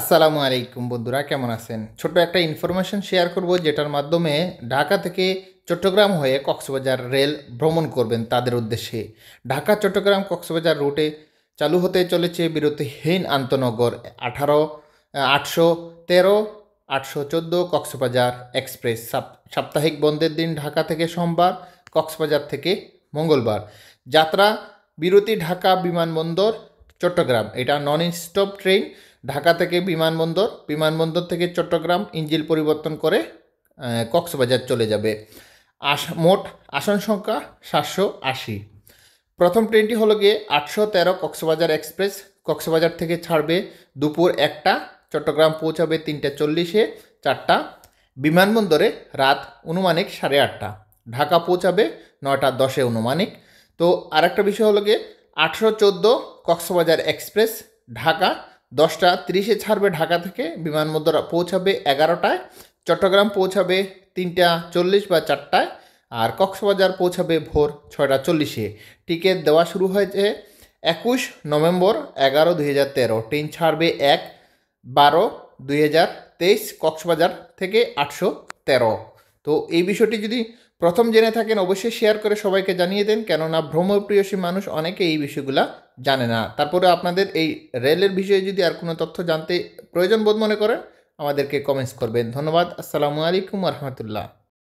আসসালামু আলাইকুম বন্ধুরা কেমন আছেন ছোট একটা ইনফরমেশন শেয়ার করব যেটার মাধ্যমে ঢাকা থেকে চট্টগ্রাম হয়ে কক্সবাজার রেল ভ্রমণ করবেন তাদের উদ্দেশ্যে ঢাকা চট্টগ্রাম কক্সবাজার রুটে চালু হতে চলেছে বিরতিহীন আন্তনগর আঠারো আটশো তেরো আটশো চোদ্দো কক্সবাজার এক্সপ্রেস সাপ্তাহিক বন্ধের দিন ঢাকা থেকে সোমবার কক্সবাজার থেকে মঙ্গলবার যাত্রা বিরতি ঢাকা বিমানবন্দর চট্টগ্রাম এটা নন স্টপ ট্রেন ঢাকা থেকে বিমানবন্দর বিমানবন্দর থেকে চট্টগ্রাম ইঞ্জিল পরিবর্তন করে কক্সবাজার চলে যাবে আস মোট আসন সংখ্যা সাতশো আশি প্রথম ট্রেনটি হলো গিয়ে আটশো তেরো কক্সবাজার এক্সপ্রেস কক্সবাজার থেকে ছাড়বে দুপুর একটা চট্টগ্রাম পৌঁছাবে তিনটা চল্লিশে চারটা বিমানবন্দরে রাত অনুমানিক সাড়ে আটটা ঢাকা পৌঁছাবে নটা দশে অনুমানিক তো আরেকটা বিষয় হলো গিয়ে আটশো চোদ্দো কক্সবাজার এক্সপ্রেস ঢাকা দশটা তিরিশে ছাড়বে ঢাকা থেকে বিমানবন্দর পৌঁছাবে এগারোটায় চট্টগ্রাম পৌঁছাবে তিনটা চল্লিশ বা চারটায় আর কক্সবাজার পৌঁছাবে ভোর ছয়টা চল্লিশে টিকিট দেওয়া শুরু হয়েছে একুশ নভেম্বর এগারো দুই হাজার তেরো ট্রেন ছাড়বে এক বারো দুই হাজার তেইশ কক্সবাজার থেকে আটশো তেরো তো এই বিষয়টি যদি প্রথম জেনে থাকেন অবশ্যই শেয়ার করে সবাইকে জানিয়ে দেন কেননা ভ্রমণপ্রিয়সী মানুষ অনেকে এই বিষয়গুলা জানে না তারপরে আপনাদের এই রেলের বিষয়ে যদি আর কোনো তথ্য জানতে প্রয়োজন বোধ মনে করেন আমাদেরকে কমেন্টস করবেন ধন্যবাদ আসসালামু আলাইকুম রহমতুল্লাহ